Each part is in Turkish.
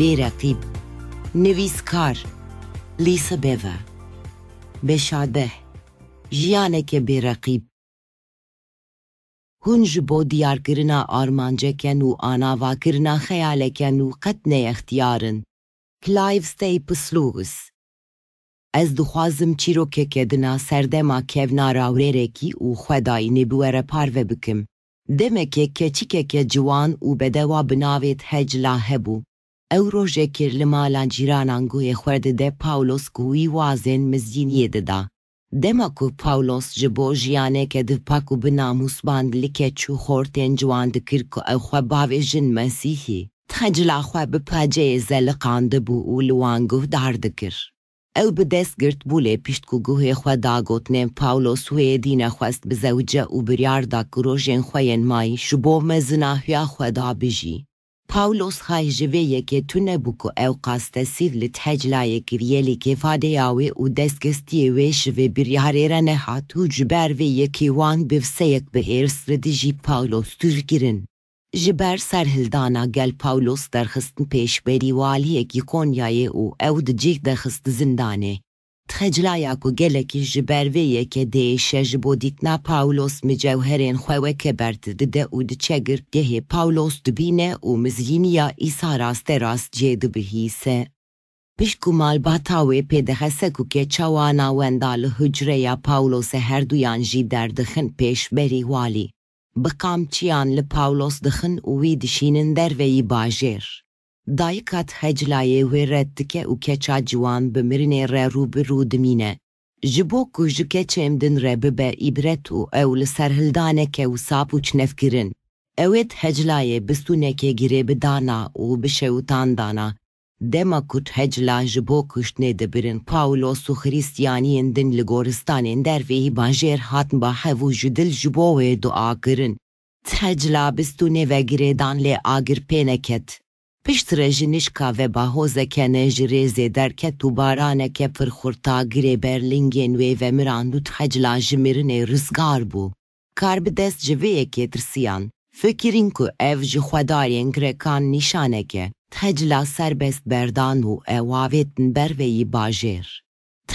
برقیب نویسکار لیس بیوه بشاده جیانه که برقیب هنج با دیار کرنه آرمانجه کن و آناوا کرنه خیاله کن و قطن اختیارن. کلایفسته پسلوغس از دو خوازم چی رو که کدنا سردما ما که او رکی و خدای نبوه را بکم. دمه که کچی که جوان او بده و بناویت هج لاهبو. Ew rojekê li mala cîranan goyê xwedê de Pawlos wî wazên mizgîniyê dida. Dema ku Pawlos ji bo jiyanekê dipak û bi namus çû xortên ciwan dikir ku ew xwe bavê jin Mesîhî, tecila xwe bi peceyê zeliqan û li wan guh dar dikir. Ew bi dest girt bûlê pişt ku guhê xwe da gotinên Pawlos wê dîne xwest bi zewce û biryar da ku xwe yên mayî ji bo mezina hûya xwe da bijî. Pavlos Xajiveyekê tunebû ku ew qastesîr li theclayê kiryelê kêfadeya wê û destgestiyê wê ji vê biryarê re nehat û ji ber vê yekê wan bivseyek bi hêrsredî jî Pavlos tûj girin. Ji ber serhildana gel Pavlos derxistin pêşberî waliyekî Konyayê û ew di cih derxist zindanê. تخجلایا کو گلکی جبرویه که دیشه جبو دیتنا پاولوس مجوهرین خواه که برد دده او ده چگر دهی پاولوس دبینه و مزینیا ایسا راست راست جیده بهیسه. پشکو مال باتاوی پیدخسه کو که چوانا وندال حجره یا پاولوس هر دویان جی دردخن پیش بری والی. بقام چیان لپاولوس دخن و وی دشینن در وی باجر. Dajkat heclaje heret ke u keqa gjuan bëmërin e re rubëru dëmine. Jbo ku jë emdin re bëbe i bretu u sapuç nefkirin. Evet heclaje bëstune ke gire bëdana u bëshe u Dema kut hecla jbo kusht ne dëbërin Paulos u Hristianiyen din lëgoristanin derve i banjer hatën ba hevu jëdil jbo e dua kërën. Hecla bëstune ve giredan le agir peneket. پشت که و باهوز کنج ریزی درکه تو بارانه که پرخورتا گری برلینگین نوی و مراندو تحجلا جمیرنه رزگار بو. کار به دست جویه که ترسیان. فکرین که او جخودارین گرکان نیشانه که تحجلا سربست بردان و اواویتن بروی باجیر.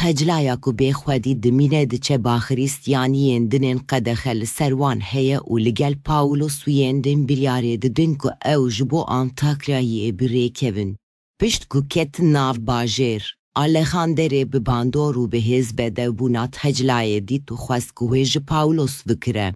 Heclaya ku bêxwedî di mînê diçe baxiristiyaniyên dinên qedexe li ser wan heye û li gel Paulos wiyên din biryarê didin ku ew ji bo Antakyayê birêkevin. Pişt ku ketin nav bajêr. Alexanderê bi bandor û bi hêzbedevbûna Heclayê dît û xwest ku wê ji Paulos bikire.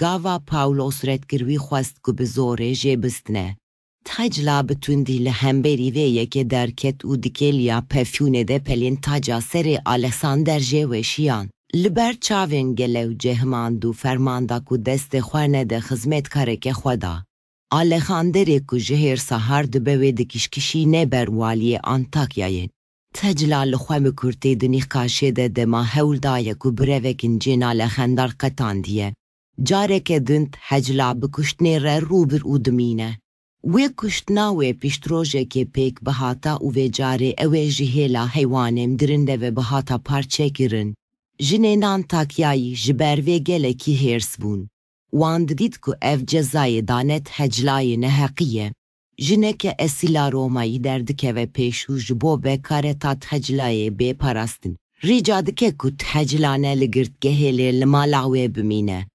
Gava Paulos redkir wî xwest ku bi zorê jê bistine. تجلا بتوندی لهمبری ویه که درکت و دکلیا پفیونه ده پلین تاجا سر الکساندر شیان. لبر چاوین و جهمان دو فرماندا کو دست خوانه ده خزمت کاره که خدا الکساندر کو جهر سهر دبه و دکشکشی نبر والی انتاکیاین تجلال خوام کرتی دنیخ کاشه ده ما هول دایه کو بروکن جنال خندر قطان دیه جاره که دند هجلا بکشتنی ره روبر او دمینه Wê kuştina wê pîştrojekê pêk bihata û vêcarê ew ê ji hêla heywanên dirinde ve bihata parçekirin. Jinênan takyayî ji ber vê gelekî hêrs bûn. Wan didît ku ev cezayê danet heclayê neheqî ye. Jineke esîla Romayî derdikeve pêş û ji bo bekareta heclayê bêparastin. Rîca dike ku heclane li girtgehê lê li mala wê bimîne.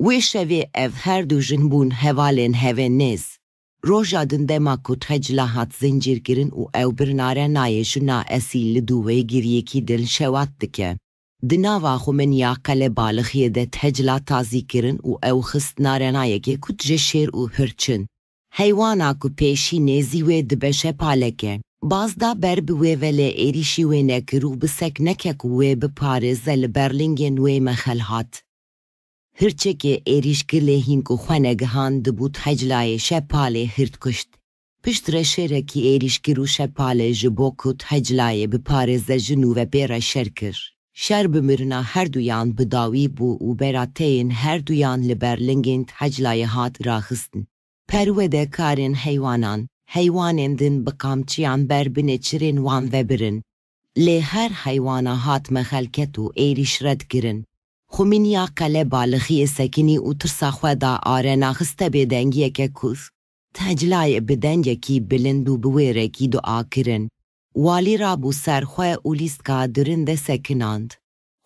Wê şevê ev her du jin bûn hevalên hevê nêz. Roja din dema ku txeġla ħat zinġirkirin u ew birnare naje xuna esil li duwe girjeki din xewattike. Dinava xu min ja kaleba li xjede tħeġla ta' zikirin u ew xist nare najeke ku tġexxir u hırçin. Heywana ku peşi neziwe dibeşe paleke. Bazda ber bi wevele erişi ve nekiru bisek nekek ve bi Pariz'e li Berlingen ve mexelhat. هرچکه ایریشکر لهینگ و خونگهان دبود هجلای شپاله هرد کشت. پشت رشرکی ایریشکر و شپاله جبوکت هجلای بپارزه جنو و بیره شرکر. شر بمرنا هر دویان بداوی بو و براتین هر دویان لبرلنگند هجلای هات راخستن. پروده کارن حیوانان، حیوانین دن بقامچیان بربنه چرین وان و برن. لی هر حیوانا هات مخلکت و ایریش رد کرن. qele Qelebalixiyê sekinî û tirsa xwe da are naxiste bê dengiyeke kûz, teclayê bi dengekî bilind û bi wêrekî du'a kirin. Walî rabû ser xwe û lîstka dirin de sekinand.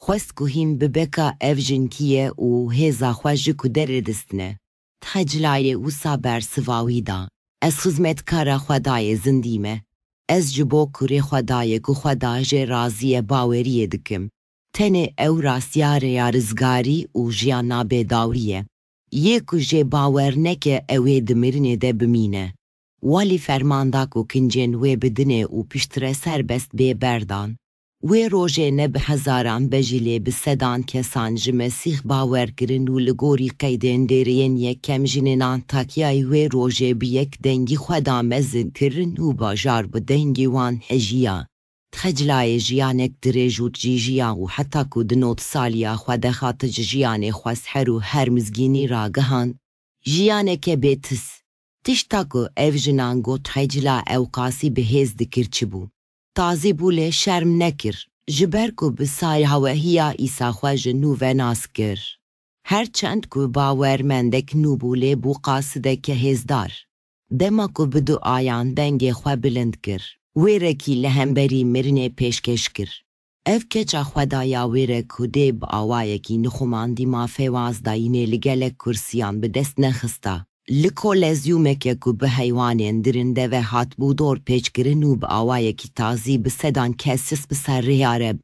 Xwest ku hîn bi beka ev jinkîye û hêza xwe ji ku derê distine. Teclayê wisa bersiva wî da. Ez xizmetkara xwedayê zindî me. Ez ji bo kurê xwedayê ku da jê razî ye baweriyê dikim. tenê ew rastyareya rizgarî û jiyana bêdawî ye. Yê ku jê bawer neke ew ê di de bimîne. Walî fermanda ku kincên wê bidinê û piştre serbest bê berdan. Wê rojê ne bi hezaran bejilê bi sedan kesan ji Mesîh bawer kirin û li gorî qeydên deriyên yekem jinênan takiyayê wê rojê bi yek dengî xwe mezin kirin û bajar bi dengê wan hejiya. تخجله جیانک درجوت جی جیان و حتی کود نوت سالیا خود خات جیانه خواست و هر مزگینی را گهان جیانه که بیتس تشتا که او جنان گو تخجلا او قاسی به هز دکر چی بو تازی بوله شرم نکر جبر کو به سای ایسا نو و ناس کر هر چند کو باورمندک نو بوله بو قاسده که هزدار دما کو بدو آیان دنگ خواه بلند کر ویره کی لهمبری مرنه پیشکش کر اف که چا خدا یا ویره کده با آوائه کی نخومان ما فیواز دا لگل کرسیان به دست نخستا لکو لزیومه که به هیوانه اندرنده و حات بودور پیش گرنو با آوائه کی تازی بسدان کسیس بسر ریارب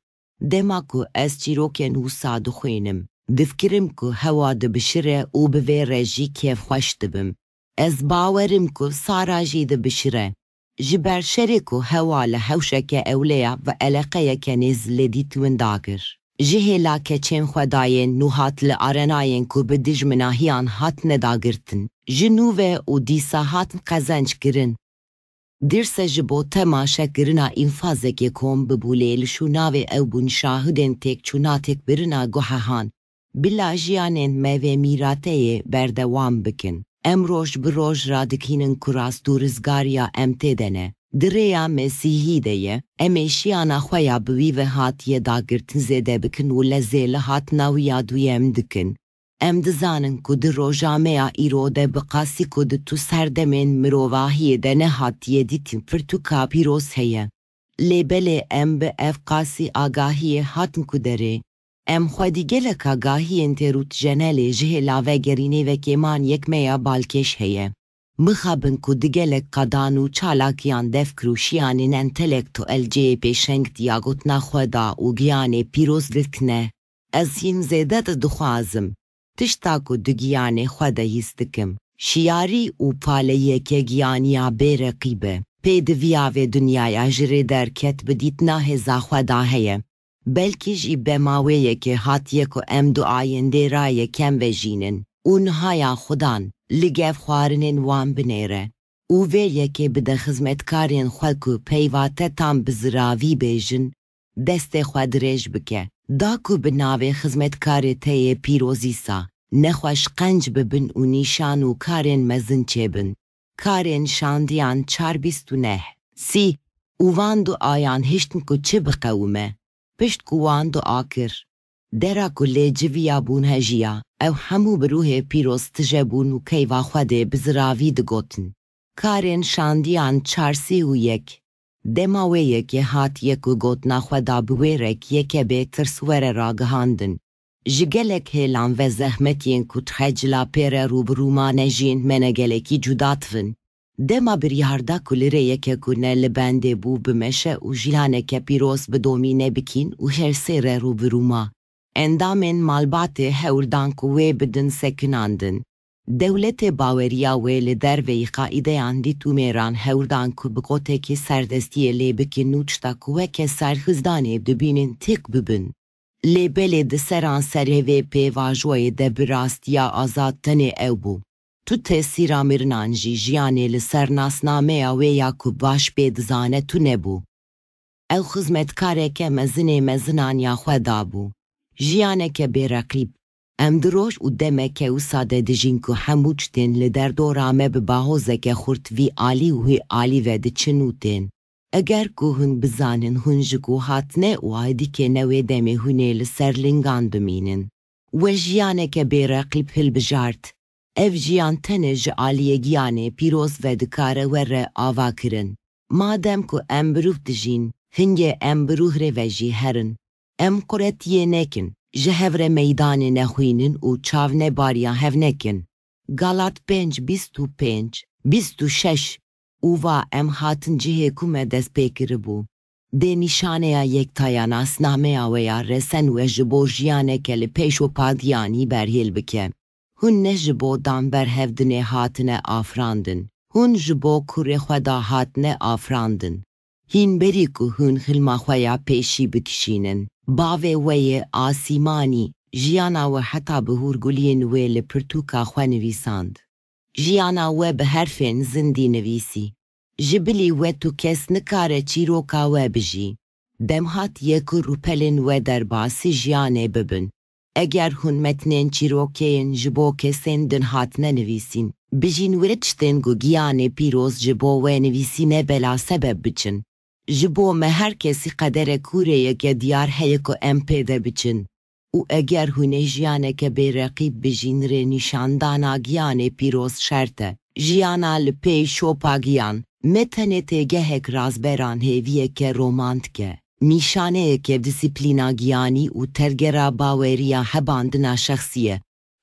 دیما از چی روکی نو سادو خوینم. دفکرم کو هوا ده بشره او به ویره جی کیف خوش دبم از باورم کو سارا جی ده بشره ji şerê ku hewa li hewşeke ewleya ve eleqeyeke nêz lêdî twin dagir ji hêla keçên xwedayên nû hat li arenayên ku bi dijminahiyan hat nedagirtin ji nû ve û dîsa hatin qezenc kirin Dirse ji bo tema şekirina infazekê kom bibûlê li şûnavê ew bûn şahidên têkçûna têkbirina guhehan bila jiyanên mevê Emrosh brojra radikinin kuras durës garja emtedene, Dreja Mesihî de ye, em ê şiyana xwe ya bi wî ve hatiye dagirtin zêde bikin û lezê li hatina wî ya duyem dikin. Em dizanin ku di rojameya îro de bi tu serdemên mirovahiyê de nehatiye dîtin pirtûka pîroz heye. Lêbelê em bi ev qasî agahiyê ام خودیگه لکا گاهی انتروت جنالی جه لاوه گرینی و کمان یک میا بالکش هیه. مخابن کو دیگه لکا دانو چالاکیان دف شیانین انتلک تو الجی پیشنگ دیاغوت نخودا و گیانی پیروز دکنه. از هیم زیده دخوازم. تشتا کو دگیانی خودا هستکم. شیاری او پاله یکی گیانی آبه رقیبه. پیدویا و دنیای اجری درکت بدیت نه زخودا هیه. بلکیش ای به ماویه که هاتیه که ام دو آینده رای کم وژینن اونها یا خودان لگف خوارنن وان بنیره او ویلیه که بده خزمتکارین خلقو پیواته تام بزراوی بیجن دست خود ریج بکه دا که به ناوی خزمتکاری تیه پیروزی سا نخوش قنج ببن و نیشان و کارین مزن چه بن کارین شاندیان چار بیست نه سی اوان دو آیان هشتن که چه بقومه پشت کوان دعا کر دەرا و لێجیویا بوون هەژیە ئەو هەموو برروهێ پیرۆستژە بوون و کەیوا خودێ بزراوی دگوتن کارێن شاندیان چارسی و یەک دێما وێیەکێ هات یەک و گوتناخوادا بوێرێک یەکە بێ ترسوەرە ڕاگەهاندن ji gelek hêlan ve zehmetiyên ku txecila pêre rûbirûma nejiyên me ne gelekî cuda tivin Dema bir ku li rêyeke ku nelibendê bû bi meşe û jilaneke pîroz bi domîne bikin û hersêre rûbirûma. Endamên malbatê hewrdan ku wê bidin sekinandin. Dewletê baweriya ve li derve yixaideyan dît û mêran ku bi gotekî serdestiyê lê bikin û çita ku weke serhizdanê tek têk Le Lêbelê di seran serê vê pêvajoyê de bi rastiya azadtenê ew bû tu tesîra mirinan jî jiyanê li ser nasnameya wê ya ku baş pê dizane tu nebû ew xizmetkareke mezinê mezinan ya xwe bu. jiyaneke bêreqîb em diroj û demeke wisa de dijîn ku hemû çtên li derdora me bi bahozeke xurt vî alî û hê alî ve diçin û tên Eger ku hûn bizanin hûn ji ku hatine û aydikêne wê demê hûnê li ser lingan dimînin. We jiyaneke bêreqîb hilbijart ev jiyan tenê ji aliyegiyanê pîroz vedikare were ava kirin. Madem ku em birûh dijîn, hingê em birûh rê ve jî herin. Em quretiyê nekin, ji hevre meydanê nexwînin û çavnebariya hev nekin. Galat pênc bîst û pênc, bîst û şeş ûva em hatin cihê ku me dest pê kiribû. Dê nîşaneya yektayan asnameya wê resen we ji bo jiyaneke li pêş û padiyanî berhêl bike. Hûn ne ji bo danberhevdinê hatine afrandin hûn ji bo kurê xwe da hatine afirandin. Hîn berî ku hûn xilma xwe ya pêşî bikişînin, bavê we yê asîmanî jiyana we heta bi hûrguliyên wê li pirtûka xwe nivîsand. Jiyana we bi herfên zindî nivîsî. Ji bilî we tu kes nikare çîroka we bijî. Demhat ye ku rûpelên we derbasî jiyanê bibin. اگر هون متنین چیروکین جبو کسین دن هات ننویسین بجین وره گو گیان پیروز جبو و نویسینه بلا سبب بچن جبو مه هر کسی قدر کوره یک دیار هیکو ام پیده بچن و اگر هونه جیانه که بی رقیب بجین ره نشاندانا گیان پیروز شرطه جیانا لپی شوپا گیان متنه تیگه هک رازبران هیویه که رومانت که که دیسیپلینا گیانی و تەرگەرە باوێریە هەباندنە شەخصیە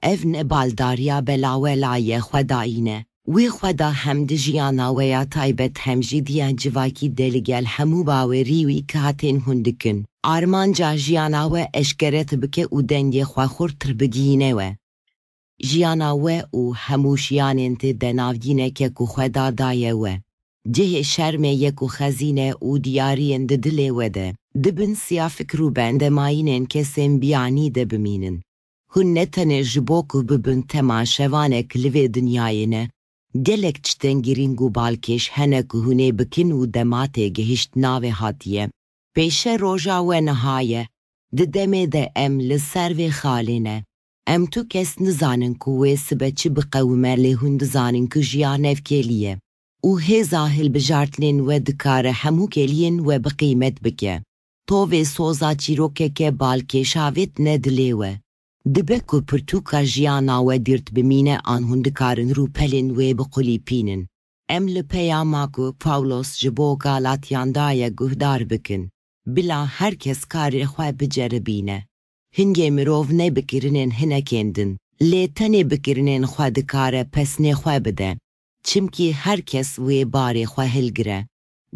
ئەڤ نەبالداریا بەلاوەلایە خودداینە وی خدا دی هەم دژیانەوەیە تایبت هەمژی دیە جواکی دەلیگەل همو باوری وی کە هاتێن هوندکن ئارمانجا ژیاناوە ئەشکەرێت بکە و دەنگێ او بگینەوە ژیاناوە و که که خدا دایه و Gehê şermê yek û xezîn e û diyariyên di dilê we de dibin siya fikr û bendemayînên kesên biyanî de bimînin. Hûn ne tenê ji bo ku bibin tema şevanek li vê dinyayê ne, gelek çitên girîng û balkêş hene ku hûn ê bikin û dematê gihişt navê hatiye. Pêşe roja we nihaye, di demê de em li ser vê xalê ne. Em tu kes nizanin او هی زاهل و دکار همو کلین و بقیمت بکه. تو سوزا سوزاچی رو که که بال کشاوت ندلیوه. دبکو پرتو که جیانا و دیرت بمینه آن هندکارن رو پلین و بقلی پینن. ام لپیاما که پاولوس جبو کالاتیان گهدار بکن. بلا هر کس کاری خواه بجار بینه. هنگه میروف نبکرنین هنه لی تنی بکرنین خواه دکاره پس نخواه بده. چمکی هرکس وی باری خواهل گره.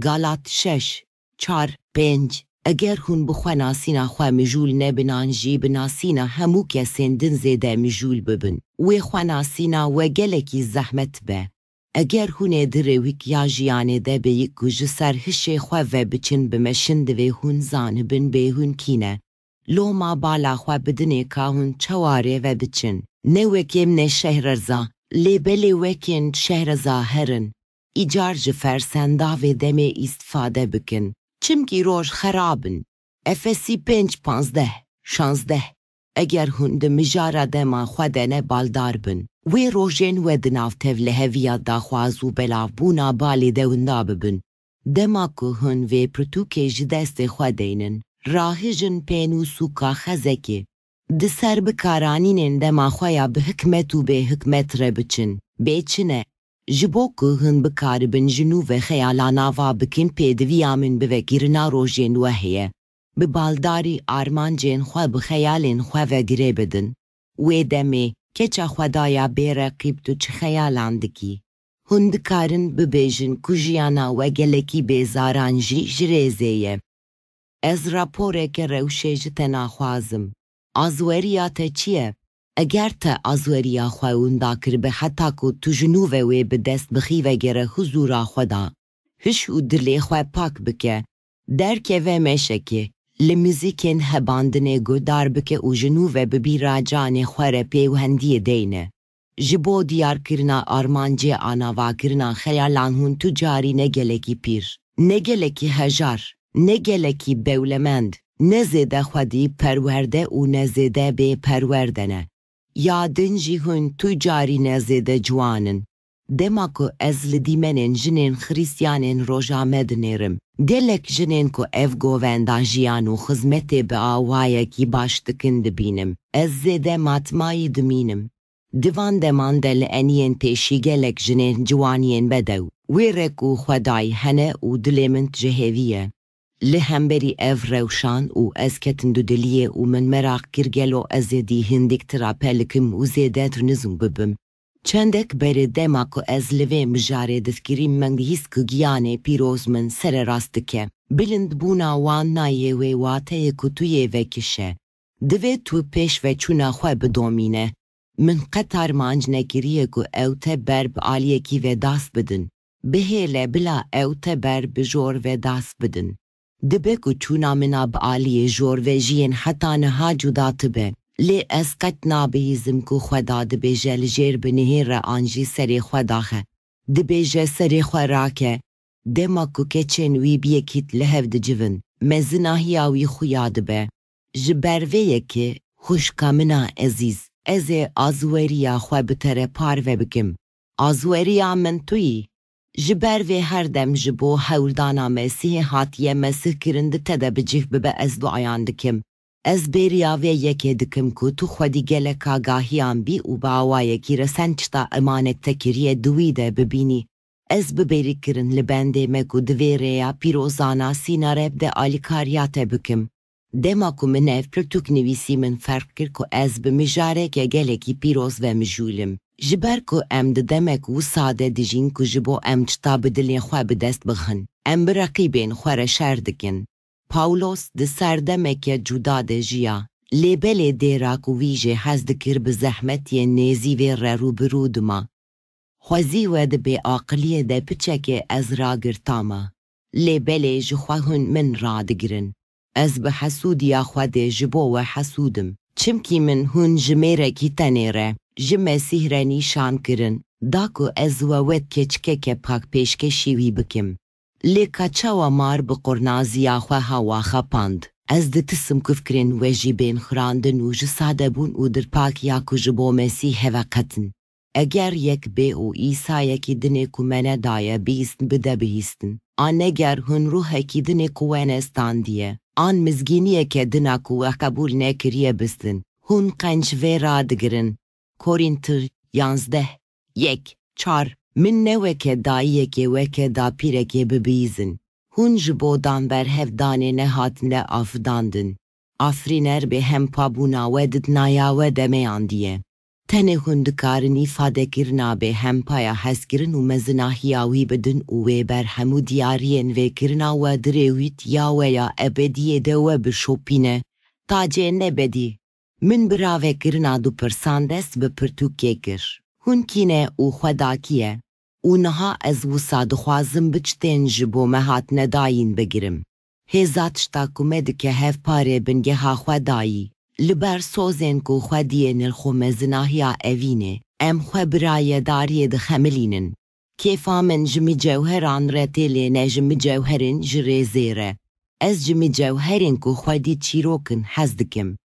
گالات شش، چار، پنج، اگر هون بخوا ناسینا خواه مجول نبنان جی بناسینا همو کسین دن زیده مجول ببن. وی خوا ناسینا و زحمت به. اگر هون دره ویک یا جیانه ده به یک سر هشه خواه و بچن بمشند و هون زانه بن به هون کینه. لو بالا خواه بدنه که هون چواره و بچن. نوکیم شهر رزا. Lebele wekin şehre zaherin, îcar ji fersendavê demê îstfade bikin. Çimkî roj xerabin, efesî pênc panzdeh, şanzdeh. Eger hûn di mijara dema xwedene baldar bin. Wê rojên we di navtev li heviya daxwaz û belavbûna balê de hûn dabibin. Dema ku hûn vê pirtûkê ji destê xwe deynin, rahêjin pên û sûka xezekê. د سر بکارانین ما خواهی به حکمت و به حکمت را بچن، بچینه، جبا که هن بکار بنجنو و خیالاناوا بکن پیدویامون به وگیرنا رو هیه. به بالداری آرمان جن خواه به خو خواه وگیره بدن. و ای که چه خواه دایی برقیب تو چه خیالان دکی. هندکارن ببه جن کجیانا و گلکی به زاران جی جریزه یه. از رپوره که روشه جتنا خوازم. azueriya te çi eger te azueriya xwe û dakirbe heta ku tu ji nûvê wê bi dest bixî vegere huzûra xwe da hiş û dilê xwe pak bike derkeve meşekê li mîzîkên hebandinê guhdar bike û ji nûvê bibîra canê xwe re pê deyne ji bo diyarkirina armancê anavakirina xeyalan hûn tu carî ne pîr ne gelekî hejar ne gelekî bewlemend نزده خودی پرورده و نزده به پروردنه یادن جی هن تو جاری نزده جوانن دما که از لدیمنین جنین خریسیانن روژا مدنرم دلک جنین کو اف گووندان جیان و خزمتی به آوایا کی کند بینم از زده ماتمایی دمینم دوان دمان دل انین پیشی گلک جنین جوانین بدو ویرک و خدای هنه و دلیمنت جهویه لهمبری اف روشان و از کتن دو دلیه و من مراق کرگلو ازدی هندک پلکم و تر نزون ببم. چندک بر دما از لوه مجاره دسکریم من دیس که گیانه پیروز من سر راست که. بلند بونا وان نایه و واته کتویه وکشه. دوه تو پیش و چونا خواه دومینه. من قطر مانج نکریه کو او برب بر کی و داست بدن. بهیله بلا او برب بر بجور و داست بدن. دبه که چونا منا با و جورویجین حتا نها جدا تبه لی از قط نابیزم کو خدا دبه جل جیر به نهیر را آنجی سری خدا خه دبه جه سری خواه را که دما وی بی کت لحو ده جوون مزینا هیا وی خویا دبه جبروه یکی خوشکا منا عزیز از ازوریا خواه بتره پار و بکم ازوریا من تویی ji ber vê her dem ji bo hewldana Mesîhê hatiye Mesih kirin di te de bicih bibe ez duayan dikim. Ez bêriya vê yekê dikim ku tu xwedî gelek agahiyan bî û bi awayekî re sen çita emanet tekiriye di wî de bibînî. Ez biberî kirin li bendê me ku di vê rêya pîrozana sîna rev de alîkariya te bikim. Dema ku min ev pirtûk nivîsî min ferq kir ku ez ve mijûlim. ji ber ku em di demek û sade dijîn ku ji bo em çita bi dilên xwe bi dest bixin em bi reqîbên xwe re şer dikin Pawlos di ser cuda de jiya lêbelê dêra ku wî jê hez dikir bi zehmetiyê nêzî vê re rûbirû dima xwezî we di bêaqiliyê de piçekê ez ragirtama lêbelê ji xwe hûn min radigirin ez bi hesûdiya xwedê ji bo we hesûdim çimkî min hûn ji mêrekî tenê re ji mesîhrenî şan kirin da ku ez wewet keçikeke pak pêşkeşî wî bikim. ka çawa mar bi qurnaziya xwe hawa xepand. Ez ditisim ku fikirên we jî bên xurandin û ji sadebûn û ya ku ji bo mesî heveqetin. Eger yek bê û îsayekî dinê ku mene daye bihîstin bide bihîstin. An eger hun ruhekî dinê ku wene standiye. An mizgîniyeke dina ku we qebûl nekiriye bistin. Hûn qenc vê radigirin. Korintır, yazdeh, yek, çar, minne veke da yeke veke da pireke bebizin. Hun jibodan berhevdane nehatne afdandın. Afriner be hem pabuna vedit naya ve demeyan diye. Tene hun dikarin ifade kirna be hem paya heskirin u mezinahiya vi bedin u ve berhemu diyariyen ve kirna ve direvit ya veya ebediye de ve bişopine. Tace ne bedi. Min bërave kërna du përsandes bë për të kekësh. Hun kine u hwadakiye. niha ez wusa dixwazim biçtên ji bo me hatine dayîn bigirim. Hêzat şta ku me dike hevparê bingeha xwedayî. Li ber sozên ku xwediyê nirxo mezinahiya evînê, em xwe biraye dariyê dixemilînin. Kêfa min ji cewheran re têlê ne ji cewherin ji rêzê re. Ez ji mi cewherên ku xwedî çîrokin hez dikim.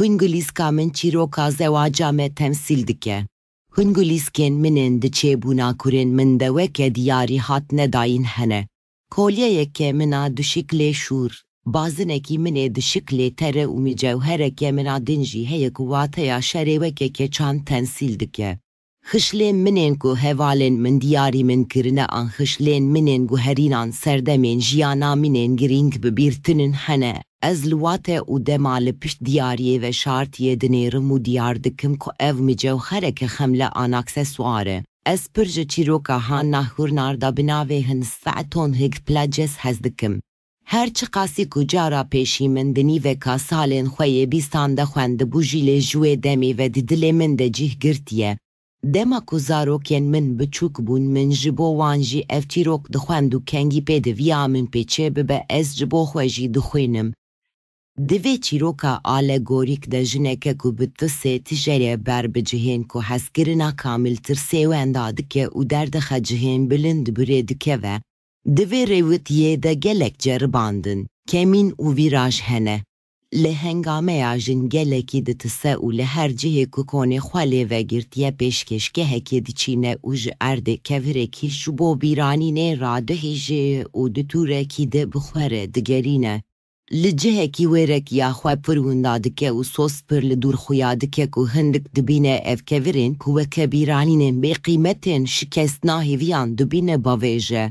hungulîskamin kamen zewaca me temsil dike. Hungulîskên min ên diçêbûna kurên min de weke diyarî hat nedayîn hene. Kolyeyeke min a dişiklê şûr, bazinekî min ê dişiklê tere û mîcewhereke min a din heye ku wateya şerê çan temsil dike. خشلين ku كو هوالين من دياري من an عن خشلين منين جوهرين serdemen سردمين جيانا منين جرينك ببيرتنن حنا Ez li wate û dema li pişt diyariyê ve şartiyê dinêrim û diyar dikim ku ev mücewhereke xemle anakse suare. Ez pir ji çîroka hanna hûrnar da binave hın sfeton hik places hez dikim. Her çi qasî ku cara pêşî min di nîveka salên xwe yê bîstan de xwendibû jî ve di de cih girtiye. Dema ku zarokên min biçûk bûn min ji bo wan jî ev çîrok dixwend û kengî pê diviya min pêçê bibe ez ji bo xwe jî dixwînim. Di vê çîroka alegorîk de jineke ku bi tisê tijerê berbicihên ku hezkirina tir sêwenda dike û derdixe cihên bilind birê dikeve, di vê rêwitiyê de gelek ceribandin, kemîn û vîraj hene. لهنگامه هنګامه اجنګل کې د تسه او له هر جهه کنه خالې و ګرتیه پېشکش کې هکې د چینې او ژ که کېورې کې بیرانی نه را د هجې او د تور کې بخوره دگرینه. ګرینه له جهه کې ورې کې یا خو کې پر له دور خو یاد کې کو هندک د بینې اف کېورین کوه کبیرانی بیرانی نه به قیمتن شکست نه دبینه با بینې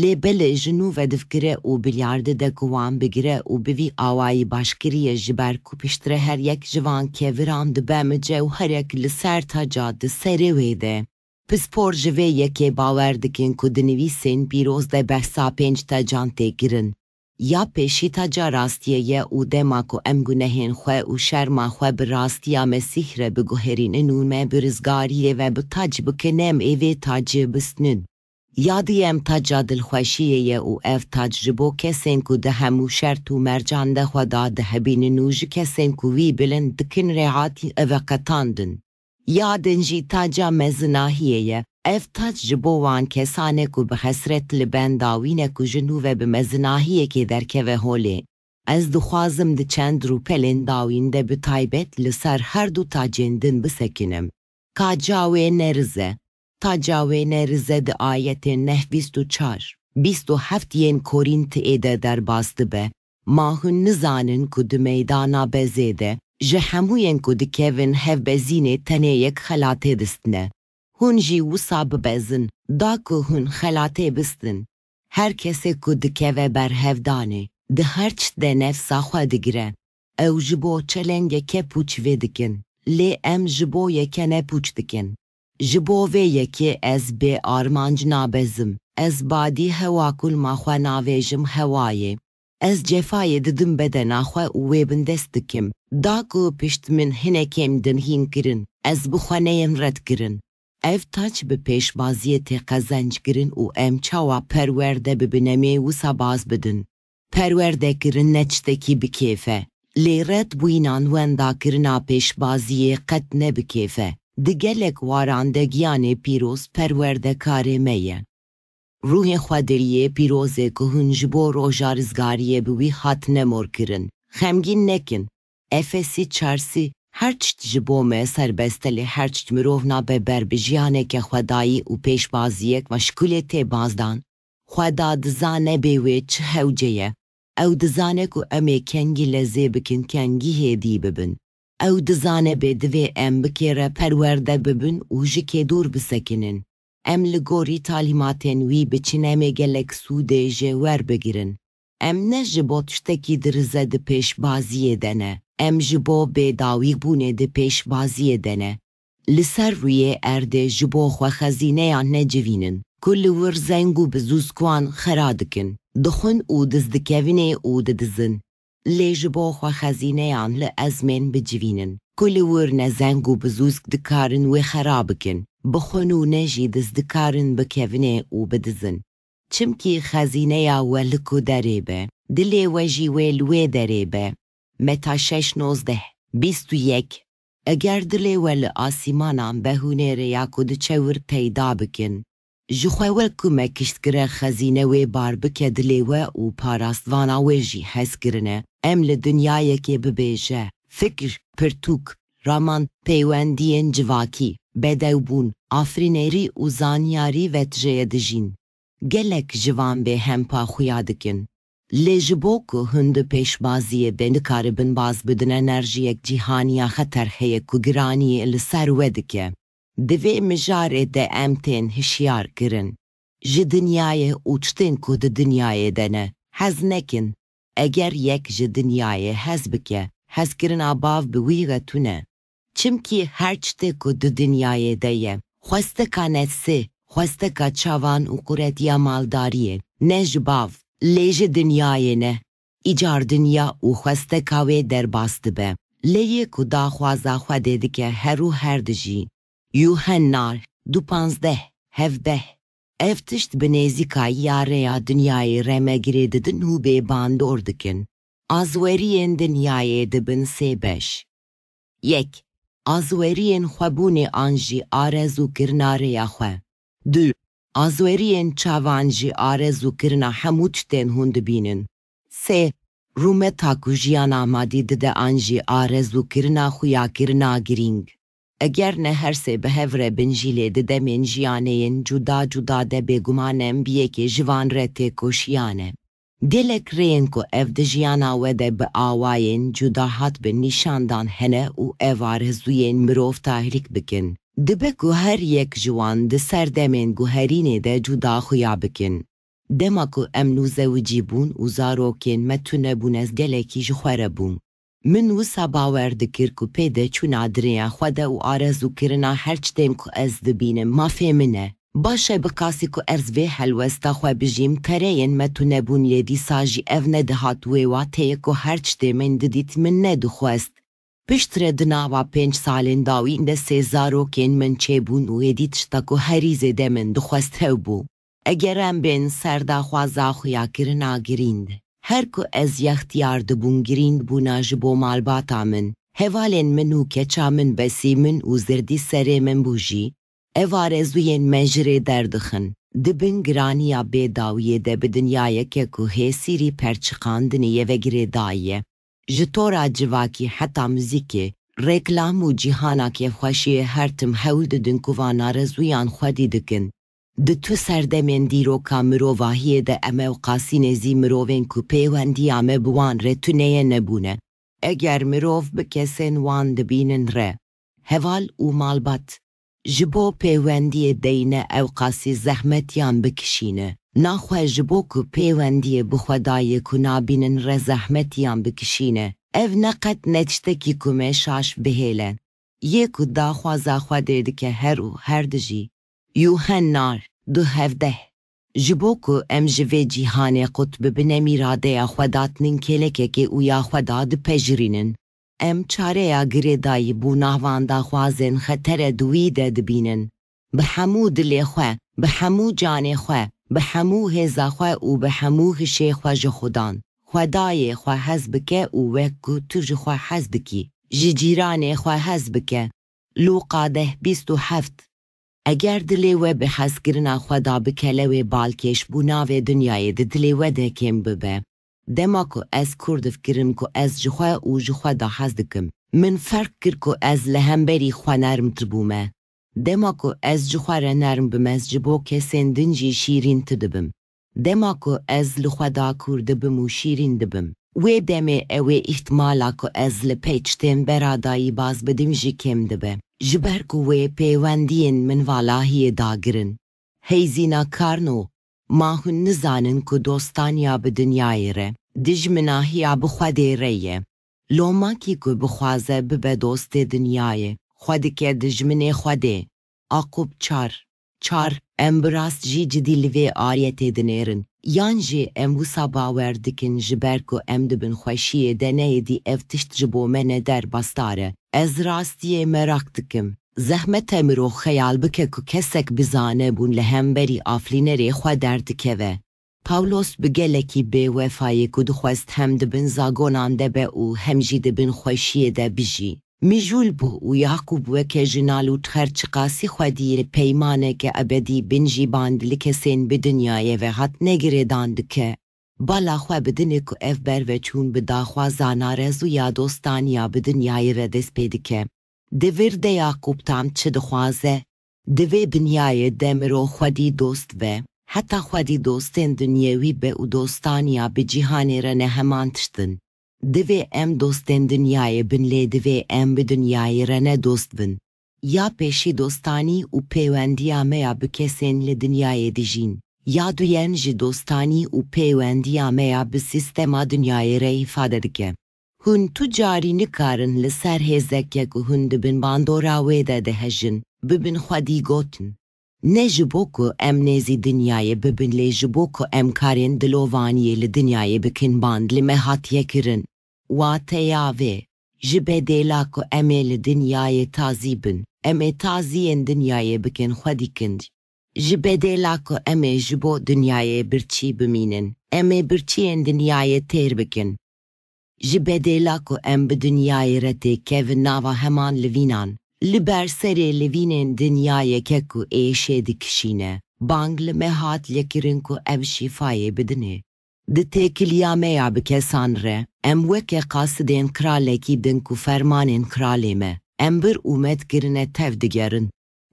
لێبەلێ ژن و بەدفگرێ و بلیاردە دەگووان بگرە و بوی ئاوایی باشکریە ji ber ku piştre her yek ji van keviran dibemice û herek li ser taca di serê wê de. Pispor ji vê yekê bawer dikin ku dinivîsên pîroz de behsa pênc tecan têkirin. Ya pêşî taca rastiyeye û dema ku em gunehên xwe û şerma xwe bi rastiya Mesîh re biguherînin û me bi rizgariyê ve bi tac bikin em evê tacê bistnin. یادیم تا جا دلخوشیه و اف تجربو کسین کو ده همو شرط و مرجان ده خدا ده هبین نوج کسین کو وی بلن دکن رعاتی او قطاندن یادن جی تا مزناهیه ev taç ji bo wan kesane ku bi hesret li ben dawîne ku ji nû ve bi mezinahiyekê derkeve holê ez dixwazim di çend rûpelên dawîn de bi taybet li ser her du tacên din bisekinim tacavüne rized ayeti nehvist u çar. Bist heftiyen korint ede bastı be. Mahun nizanın ku meydana bezede. Ji hemûyên ku dikevin hevbezînê tenê yek xelatê distine. Hûn jî wisa bibezin, da ku hûn xelatê bistin. Her kesê ku dikeve berhevdanê, di her de nefsa xwe digire. Ew ji bo çelengeke pûç vê dikin. em ji bo yekene pûç dikin. Jiboveye ki vê yekê ez bê armancî nabezim ez badî hewa kulma xwe navêjim hewayê ez cefayê didim bedena xwe û wê da ku pişt min hinekê min din hîn kirin ez bi xweneyên red kirin ev taç bi pêşbaziyê tê qezenc kirin û em çawa perwerde bibinemê wisa baz bidin perwerdekirin ne tiştekî bikêfe lê red bûyînan wenda kirina pêşbaziyê qet ne bikêfe Di gelek waran de giyanê pîroz perwerdekarê me ye. Rûyê xwediriyê pîrozê ku hûn ji bo roja rizgariyê bi wî hatine mor kirin. Xemgîn nekin. Efesî Çarsî her çit ji bo me serbestelê her çit mirov nabe bi jiyaneke xwedayî û pêşbaziyek meşgulê tê bazdan. Xweda dizane bê wê çi hewce ye. Ew dizane ku em ê kengî lezê bikin kengî hêdî bibin. ew dizane bêdivê em bi kêre perwerde bibin û ji kêdor bisekinin. Em li gorî talîmatên wî biçîne me gelek sûdê jê werbigirin. Em ne ji bo tiştekî dirize di pêşbaziyê de ne. Em ji bo bêdawî bûnê di pêşbaziyê de ne. Li ser rûyê erdê ji bo xwexezîneyan necivînin. Ku li wir zeng û bizûzkuan xera dikin. Dixun û dizdikevine û didizin. لێ ji bo xwaxezîneyan li ezmên bicivînin ku li wûrne zeng û bizûzk dikarin wê xera bikin bixwin û ne jî diz dikarin bi kevinê û bidizin çimkî xezîneya we li ku derê be dilê we jî wê li wê derê be meta şeş nozdeh bîst û yek eger dilê we li asîmanan behûnêre ya ku diçewir peyda bikin ji xwe wek ku me kiştkire xezîne wê bar bike dilê we û parastvana wê jî hezkirine Emle dünyaya dinyayekê bibêje fikr pirtûk raman peywendiyên civakî bedewbûn afrînerî û zanyarî vetjeyê dijîn gelek civan be hem xuya dikin lê ji bo ku hûn baz bidin enerjiyek cîhaniya xeter heye ku serwedike. li ser we dike di vê mijarê de em hişyar kirin ji dinyayê û çtên ku di dinyayê de ne hez nekin اگر یک ج دنیای هز بکه هز کرن آباو به وی غتونه چم کی هرچته کو د دنیای دیه سه کا و قرد یا مالداریه نه جباو لیج دنیای نه ایجار دنیا و خوسته کاوی در باسته به لیه کو دا خوازا خواده دکه هرو هر دجی یوهن نار دو پانزده هفده Eftişt bi nêzîkayî ya dinyayê re me girê didin û bêbandor dikin. Azweriyên dinyayê dibin sêbeş. Yek, azweriyên xwebûnê anji jî arez û kirina rêya xwe. Du, azweriyên çavan jî arez û kirina hemû tiştên hûn dibînin. Sê, rûmeta ku jiyan amadî xuya kirina girîng. اگر نه هر سه به هفره بنجیلی جیانه این جدا جدا ده بگمانم بیه که جوان ره تکوشیانه. دلک رین که اف ده جیانا و به آواین جدا حد به نشاندان هنه او اوار هزوین مروف تاهلیک بکن. دبه که هر یک جوان ده سر دمین گوهرینه ده جدا خویا بکن. دمکو امنوزه امنو زوجی بون و زاروکین متونه بون از دلکی جخوره بون. Min wisa bawer dikir ku pê de çûna diriya xwe de û arezûkirina her çdêm ku ez dibînim mafê min e. Baş e bi kasî ku ez vê helwesta xwe bijîm tereyên me tu nebûn yê dîsa jî ev nedihat wê wateyê ku her çdê min didît min nedixwest. Piştre di nava pênc salên dawîn de sê zarokên min çêbûn û êdî tişta ku herî zêde min dixwest hev bû. Eger em bên serdaxwaza xuyakirina girînd. هر کو از یختیار د بونگرین بونا جبو مالباتا من هوالین منو کچا من بسی من و زردی سره من بوجی اوار ازوین مجره دردخن دبن گرانیا بی داویه ده به دنیای که که سیری پرچخاندنی یه وگری دایه، جتورا جواکی حتا مزیکی ریکلام و جیهانا که خوشیه هرتم حول دیدن کوانا رزویان خودی دکن. د تو سردمین دیرو کامرو واهیه ده امه و قاسی نزی مروین که پیوندی امه بوان ره تونه نبونه. اگر مروف بکسین وان دبینن ره. هوال او مالبات. جبو پیوندی دینه او قاسی زحمتیان بکشینه. ناخوه جبو که پیوندی بخوادای کو نابینن ره زحمتیان بکشینه. او نقد کی کمه شاش بهیلن. یکو داخوا زاخوا دیده که هر و هر دجی. یوحنا دو هفده جبوکو ام جوه جیهان قطب بنمی راده خوداتنین کلکه که اویا خوداد پجرینن ام چاره یا گریدای بو نهواندا خوازن خطر دوی دبینن به حمود دل خو به همو جان خو به همو هزا او به همو هشه جخودان. خودان خدای خو حز بکه او وکو تو جخو حز بکی جیجیران خو حز بکه لوقا ده بیست و هفت اگر دلی و به حسگر گرنا خدا بکله و بالکش بنا و دنیای د دلی و ده کم ببه. کو از کرد فکرم که از جخوا او جخوا دا حس دکم. من فرق کر که از لهم بری خوا نرم تربومه. دما کو از جخوا را نرم بمز جبو کسین دنجی شیرین تدبم. دما کو از لخوا دا کرد بمو شیرین دبم. Wedemê ew ê îhtmala ku ez li pêçtên beradayî baz bidim jî kêm dibe. Ji ku wê pêwendiyên min valahiyê dagirin. Heyzîna Karno, mahun hûn nizanin ku dostaniya bi dinyayê re, dij minahiya bi Xwedê re ye. Lomakî ku bixwaze bibe dostê dinyayê, xwe dike dijmine Xwedê. Akup çar, çar em bi rast jî cidî یان jî em wisa bawer dikin ji ber ku em dibin xweşiyê deneyê dî ev tişt ji bo me e ez rastiyê merak dikim zehmete mirov xeyal bike ku kesek bizane bûn li hemberî aflînerê xwe derdikeve Pavlos bi gelekî bêwefayê ku dixwest hem dibin zagonan de be û hem jî dibin xweşiyê de bijî Mijûl bu û Yaqûb wekê jina Lûtxer çiqasî xwe dîrê peymaneke ebedî bin jîband li kesên bi dinyayê ve hat negirêdan dike. Bala xwe bidinê ku ev çun bi daxwaza narez ya dostaniya bi dinyayê re dest pê dike. Divir de Yaqûb tam çi dixwaze? Divê dinyayê de mirov xwedî dost ve, heta xwedî dostên dinyewî be û dostaniya bi cîhanê re ne heman tiştin. Dve em dostên dinyayê bin lê em bi dinyayê re dost bin. Ya pêşî dostanî û pêwendiya me ya bi kesên li dinyayê dijîn. Ya duyen ji dostanî û pêwendiya me ya bi sîstema dinyayê re îfade dike. Hûn tu carî nikarin li ser hêzekê ku hûn dibin bandora wê de dihejin, bibin xwedî gotin. Ne ji ku em nezi dinyayê bibin lê ji ku em karên dilovaniyê li dinyayê bikin band li me hatiye kirin wa teya vê ji bedêla ku em ê li dinyayê tazî bin em ê e taziyên dinyayê bikin xwe dikin ji bedêla ku em ê e ji bo dinyayê birçî em ê e birçiyên dinyayê têr bikin ji bedêla em bi dinyayê re têkevin nava heman livînan libersere levinin dinyaye ku êşê dikişîne bang li me hat lêkirin ku ev şîfayê bidine di têkiliya me ya bike san re em weke qasidên kralekî din ku fermanên em bir ûmet kirine tev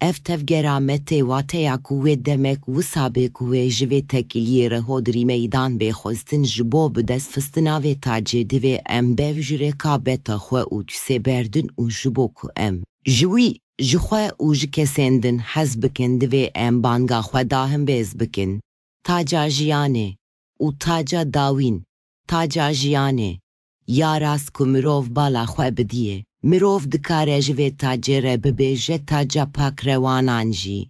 Evtevgera me tê wateya ku wê demek wisa bê ku wê ji vê tekiliyê re hodrî meydan bê xwestin ji bo bi destxistina vê tacê divê em bev ji rêka beta xwe û tûsêberdin û ji bo ku em ji wî ji xwe û ji kesên din hez bikin divê em banga xwe dahin bêz bikin taca jiyanê û taca dawîn taca jiyanê ya rast ku mirov bala xwe bidiye mirov care își ve tagere bebeje tagia pakrewananji.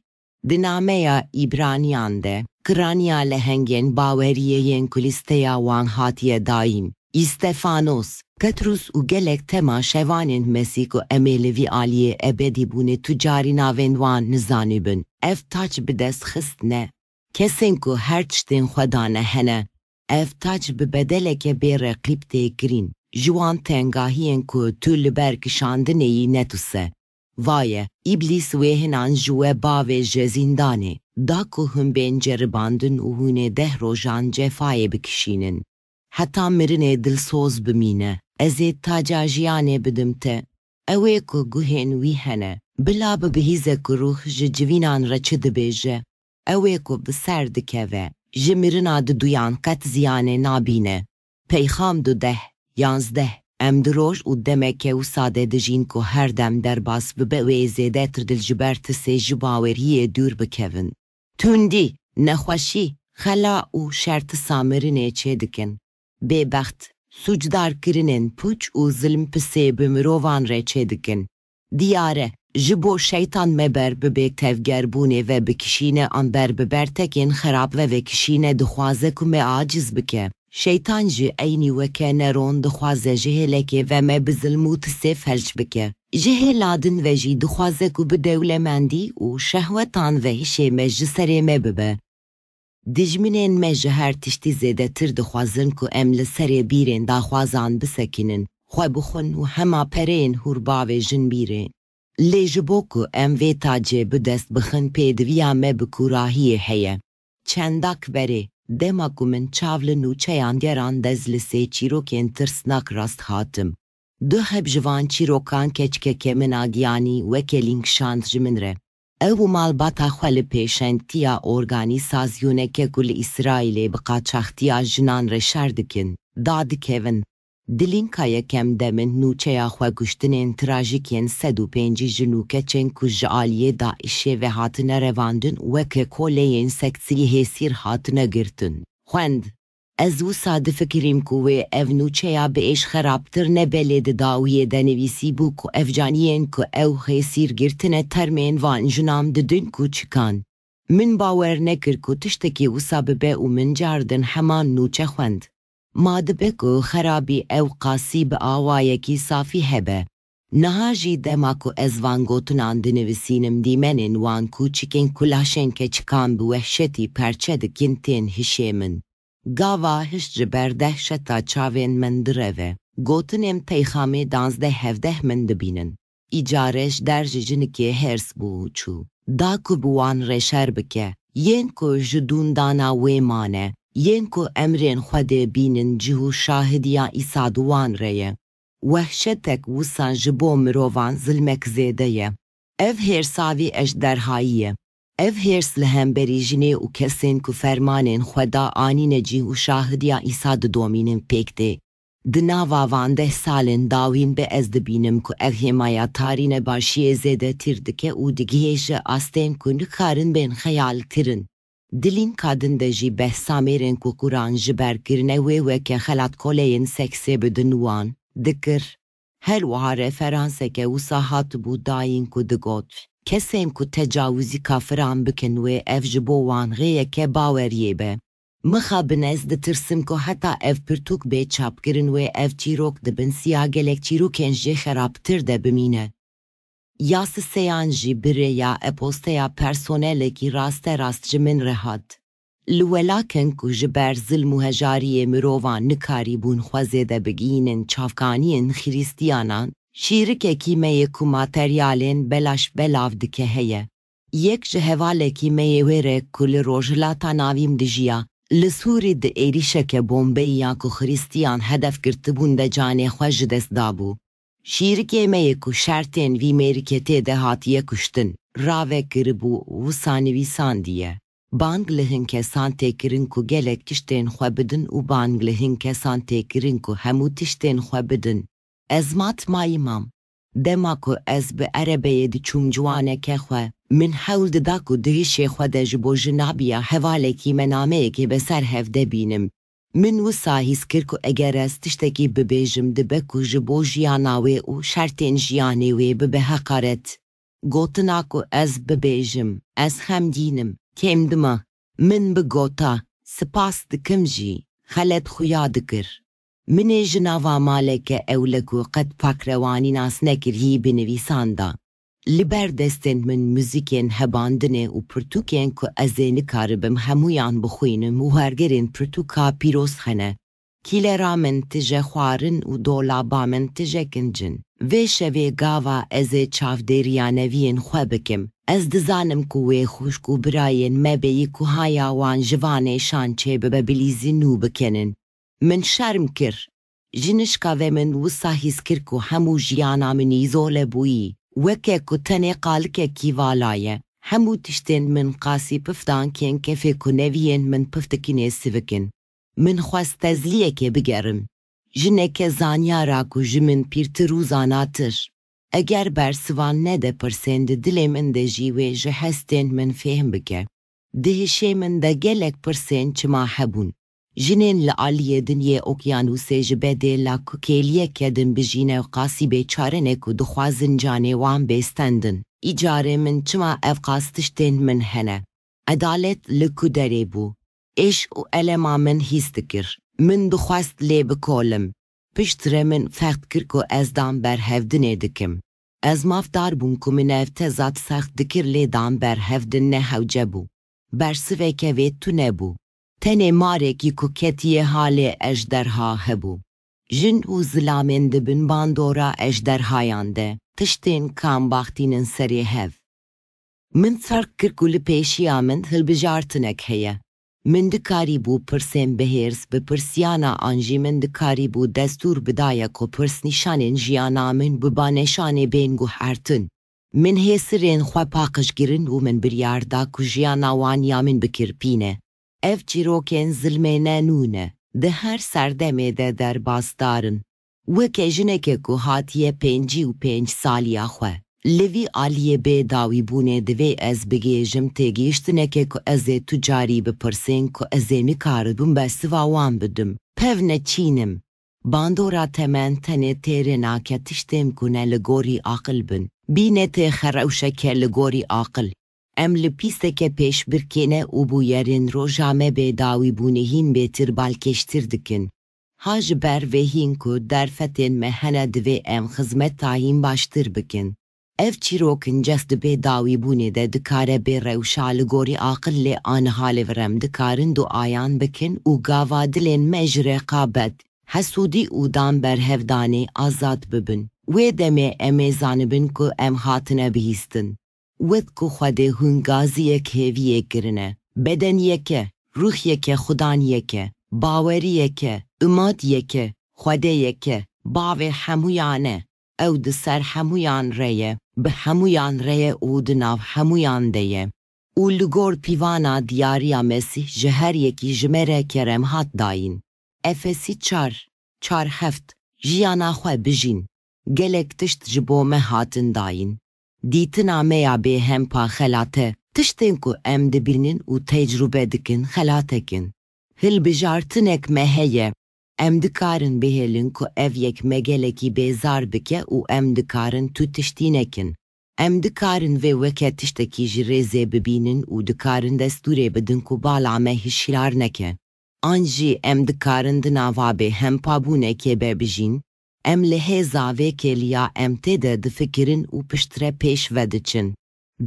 Dinameya İbraniyande, Kraniya lehengen baveriyeyen kulisteya wan hatiye daim. İstefanos, Petrus u gelek tema şevanin mesiko emelevi aliye ebedi bune tucari navendvan nizanibin. Ev taç bides xistne. Kesin ku her tiştin xwedane hene. Ev taç bi bedeleke bere klipte kirin juan tenga hienku ty berk shandnei netuse. Vaje, iblis wehenan jue bave je zindani, da kuhun benceri bandın uhune dehrojan cefaye bikişinin. Hatta mirine dilsoz bimine, ezet tacajiyane bidimte. Ewe ku guhen wihene, bila bihize kuruh ji civinan reçi dibêje. Ew ê ku bi ser dikeve, ji mirina duyan kat ziyane nabine. Peyxam du deh. Janzdeh. Em diroj û demeke wisa de dijîn ku her dem derbas bibe wê e zêdetir diljiber tisê ji baweriyê dûr bikevin. Tundî, nexweşî, xela û şertisa mirinê çê dikin. Bêbext, sucdarkirinên puç û zilim pisê bi mirovan re çê dikin. Diyare, jibo şeytan meber bibe tevgerbûnê ve bikişîne anber berbiber tekên xerab ve vekişîne dixwaze ku me aciz bike. شەیتان jî eynî weke neron dixwaze ji hêlekê ve me bizilm û tisêf bike. Ji hêladin ve jî dixwaze ku bi dewlemendî û şehwetan ve me ji serê me bibe. Dijminên me ji her tiştî zêdetir dixwazin ku em li serê bîrên daxwazan bisekinin, xwe bixwin û hema pereyên hûrbavê jin bîrê. Lê ji bo ku em vê tacê bi bixin pêdiviya me bi kurahiyê heye. Çendak berê դեմակումն չավլն ու չէ անդերան դեզ լսե չիրոք են թրսնակ ռաստ հատմ։ Դհեբ ժվան չիրոքան կեչկեք եմն ագյանի վեկելինք շանդ ժմնրե։ Ew û malbata xwe li pêşentiya organîsasyonekeku li Îsraîlê bi qaçaxtiya jinan re şer dikin, dadikevin. Dilinka je kem demin nuçeya xweguştinên trajikên sed û pêncî ji nûkeçên ku ji aliyê Daişê ve hatine revandin weke koleyên seksiyê hêsîr hatine girtin. Xwend Ez wisa difikirîm ku wê ev nûçeya biêş xerabtir ne di dawiyê de nivîsî bû ku evcaniyên ku ew hêsîr girtine termên van jinam didin ku çikan. Min bawer nekir ku tiştekî u bibe û min cardin heman nûçe xwend. ما دبه کو خرابی او قاسی به آوایکی صافی هبه نها جی دما کو از وان گوتنان دنویسینم دیمنین وان کو چکین کلاشن که چکان به وحشتی پرچه دکین تین هشیمن گاوا هش جبر دهشتا چاوین من دروه گوتنیم پیخامه دانزده هفده من دبینن ایجارش در جنکی هرس بو چو دا کو بوان رشر بکه yen ko ji dundana wê mane yen ku emrên Xwedê bînin cih û şahidiya îsad wan re ye wehşetek wisan ji bo mirovan zilmek zêde ye ev hêrsavî eş derhayî ye ev hêrs li hemberî jinê û kesên ku fermanên xwe da anîne cih û şahidiya îsa didomînin pêk tê di nava van deh salên dawîn be ez dibînim ku ev hêmaya tarîne başiyê zêde tîr dike û digihêje astên ku nikarin bên xeyal tirin Dilîn kadin de jî behsamêrên kukuran ji berkirine wê weke xelat koleyên seksê bidin wan dikir. Helwiha referanseke wisa hatibû dayîn ku digot. Kesên ku tecawîzî kafiran bikin wê ev ji bo wan rêyeke baweriyê be. Mixa binez ditirsim ku heta ev pirtûk bê çapkirin wê ev çîrok dibin siya gelek çîrokên jê xerabtir de bimîne. یا سسیان جی بریja e personele ki raste rast ji min rehat. Li ku ji ber zilm û hejariyê mirovan nikarîbûn xwezê de bigînin çavkaniyên xristiyanan, şîrikekî me yê ku materyalên belaş belav dike heye. Yek ji hevalekî me yê wê re ku li rojhilata navîm dijiya, li Sûrî di êrişeke bombeyya ku xiristiyan hedef girtibûn de canê xwe ji dest dabû. Şiirike meyeku şerten vi merikete de hatiye kuştun. Rave kiribu vusani visan diye. Bang lihin kesan tekirin ku gelek tiştên xwe u û bang lihin kesan tekirin ku hemû tiştên xwe bidin. Ez mat Dema ku ez bi erebeyê diçûm ciwaneke xwe, min hewl dida ku dihişê xwe de ji bo jinabiya hevalekî me nameyekê beser hev debînim. من وسعه سكركو اگرس تشتكي ببيجم دبكو جبو جياناوي و شرطين جيانيوي ببهقارت gotinako ez bibêjim ez hemdînim kêm dima min bi gota spas dikim jî xelet xuya dikir minê ji nava maleke ewle ku qet pakrewanî nas nekir hî bi nivîsan da li ber destên min muzîkên hebandinê û pirtûkên ku ezê nikaribim hemûyan bixwînim û hergerên pirtûka pîroz hene kîlera min tije xwarin û dola min tije vê şevê gava ezê çavdêriya neviyên xwe bikim ez dizanim ku wê xwişk û birayên mebeyî ku haya wan ji vanêşan çêbibe bilîzî nû bikenin min şerm kir ji nişka ve min wisa hîskir ku hemû jiyana minî zole bûyî wekê ku tenê qalikekî vala ye hemû tiştên min qasî piv dankin kê fêkuneviyên min piv dikinê sivikin min xwest tezliyekê bigerim jineke zanyara ku ji min pîrtir û zanatir eger bersivan nede pirsên di dilê min de jî wê ji hestên min fêhm bike di hêşê min de gelek pirsên çima hebûn جنين لعالی دنیا اوکیانوسه جبه لاکو کلیه کدن بجینه و قاسی بیچارنه که دخوازن جانه وان بستندن. ایجاره من چما اف قاستشتین من هنه. عدالت لکو داره بو. اش و علما من هیستکر. من دخواست لی بکولم. پشتره من فخت کر که از دان برهفدنه دکم. از مافدار بون که من افته زاد سخت دکر لی دان برهفدن نه حوجه بو. برسوه که ویتو نبو tenê marekî ku ketiye halê ejderha hebû jin û zilamên dibin bandora ejderhayan de tiştên kam baxtînin serê hev min serk kir ku li pêşiya min hilbijartinek heye min dikarî bû pirsên bihêrs bi pirsyana an jî min dikarî bû destûr bidaye ku pirsnîşanên jiyana min bi baneşanê bên guhertin min hêsirên xwe paqij girin û min biryar ku jiyana wan ya min bikirpîne ev çîrokên zilmêne nûne di her serdemê de derbasdarın weke jineke ku hatiye pêncî û pênc saliya xwe li vî aliyê dawîbûnê divê ez bigêjim têgihiştineke ku ez ê tu carî bipirsên ku ez ê nikaribim be siva wan bidim pev neçînim bandora temen tenê têrê nake tiştêm ku ne li gorî aqil bin Bîne tê xerewşeke li gorî aqil Em li pîsekê pêşbirkêne û bûyerên roja me bêdawî bûnehîn bêtir balkêştir dikin. Ha ji ber vê hîn ku derfetên me hene divê em xizmeta hîn baştir bikin. Ev çîrokên cest di bêdawî bûnê de dikare bê rewşa li gorî aqil lê aniha lêvirem dikarin du ayan bikin û gava dilên me ji reqabet, hesûdî û danberhevdanê azad bibin. Wê demê em ê zanibin ku em hatine bihîstin. ود کو خودی هنگازی یک هیوی گرنه بدن یکه روح یکه خدان یکه باوری یکه اماد یکه خودی یکه باوی همویانه او دسر همویان ریه به همویان ریه او دناو همویان دیه او لگور پیوانا دیاریا مسیح جهر یکی جمره کرم هات داین افسی چار چار هفت جیانا خواه بجین گلک تشت جبو هاتن داین dîtina me ya bêhempa xelate tiştên ku em dibînin û tecrûbe dikin xelatekin hilbijar tinek me em dikarin bihêlin ku ev yek me gelekî bêzar bike û em dikarin tu tiştînekin em dikarin vê weke tiştekî ji rêzê bibînin û dikarin destûrê bidin ku bala me hişyar neke an em dikarin di nava bêhempa bebijîn em li hêza keliya em tê de difikirin û piştre pêş ve diçin.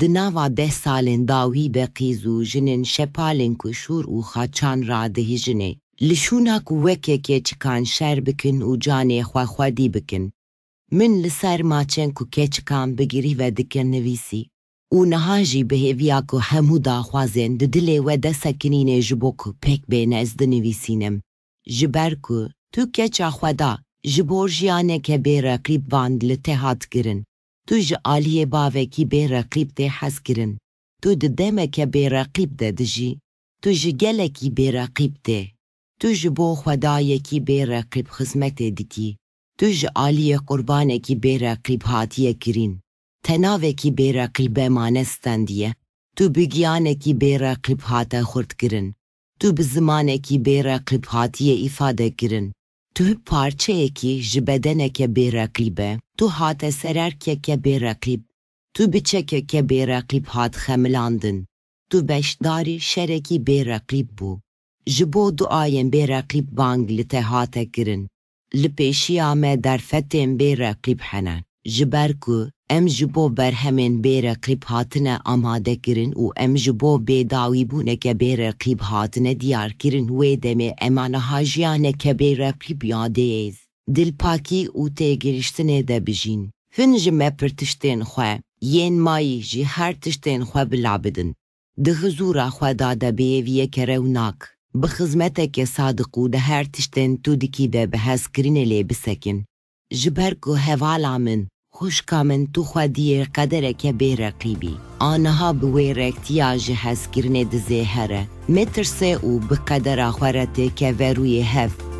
Di nava deh salên da wî beqîz û jinên şepalên şûr û xaçan ra dihijinê Li şûna ku wekekê çikan şer bikin û canê xwexwedî bikin. Min li ser maçên ku keçikan bigirî ve dikin nivîsî. û niha jî bi hêviya ku hemû daxwazên di dilê we de sekinînê ji bo ku pêk bêne ez dinivîsînim ji ber ku tu keça xwe da ji bo jiyaneke bê reqîb van li te hat kirin tu ji aliyê bavekî bê reqîb tê hez kirin tu di demeke bê reqîb de dijî tu ji gelekî bê reqîb tê tu ji bo xwedayekî bê reqîb xizmetê dikî tu ji aliyê qurbanekî bê reqîb hatiye kirîn tenavekî bê reqîbe mane tu bi giyanekî bê reqîb hate xurt kirin tu bi zimanekî bê reqîb hatiye îfade kirin Ty parë që e ki, e tu hate sererkeke serer ke tu biçe ke ke bera xemlandin, tu beşdari şereki bera klib bu. Ji bo duayên bera bang li te hate kirin, li pêşiya me derfetên bera hene, ji ber ku ام جبو بر همین بیر قیب هاتنه آماده گرن و ام جبو داویبونه بونه که بیر قیب هاتنه دیار گرین ویده می امانه ها جیانه که بیر قیب یاده ایز. دل پاکی او تی گرشتنه ده بجین. هنج مپر پر تشتین خواه یین مایی جی هر تشتین خواه بلا بدن. ده خزورا خواه داده بیویه که رو ناک. بخزمته که صادقو ده هر تشتین تو دکی ده هز گرنه لی بسکن. جبرگو هوا خوشکامن تو خودی قدره که بی رقیبی آنها به وی رکتیاج هست کرنه هره، مترسه او به قدر که وروی هفت